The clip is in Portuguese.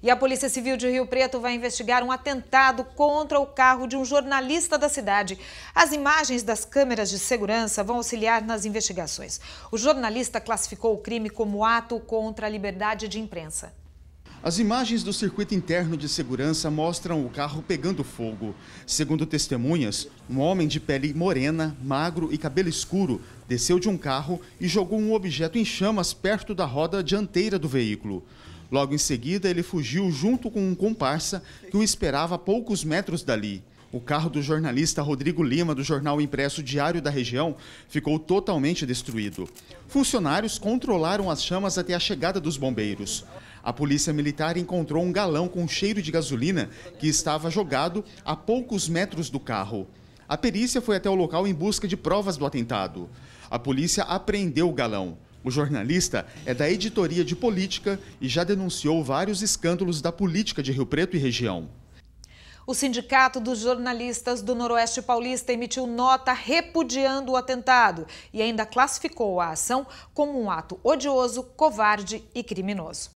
E a Polícia Civil de Rio Preto vai investigar um atentado contra o carro de um jornalista da cidade. As imagens das câmeras de segurança vão auxiliar nas investigações. O jornalista classificou o crime como ato contra a liberdade de imprensa. As imagens do circuito interno de segurança mostram o carro pegando fogo. Segundo testemunhas, um homem de pele morena, magro e cabelo escuro desceu de um carro e jogou um objeto em chamas perto da roda dianteira do veículo. Logo em seguida, ele fugiu junto com um comparsa que o esperava a poucos metros dali. O carro do jornalista Rodrigo Lima, do jornal impresso Diário da Região, ficou totalmente destruído. Funcionários controlaram as chamas até a chegada dos bombeiros. A polícia militar encontrou um galão com cheiro de gasolina que estava jogado a poucos metros do carro. A perícia foi até o local em busca de provas do atentado. A polícia apreendeu o galão. O jornalista é da editoria de política e já denunciou vários escândalos da política de Rio Preto e região. O Sindicato dos Jornalistas do Noroeste Paulista emitiu nota repudiando o atentado e ainda classificou a ação como um ato odioso, covarde e criminoso.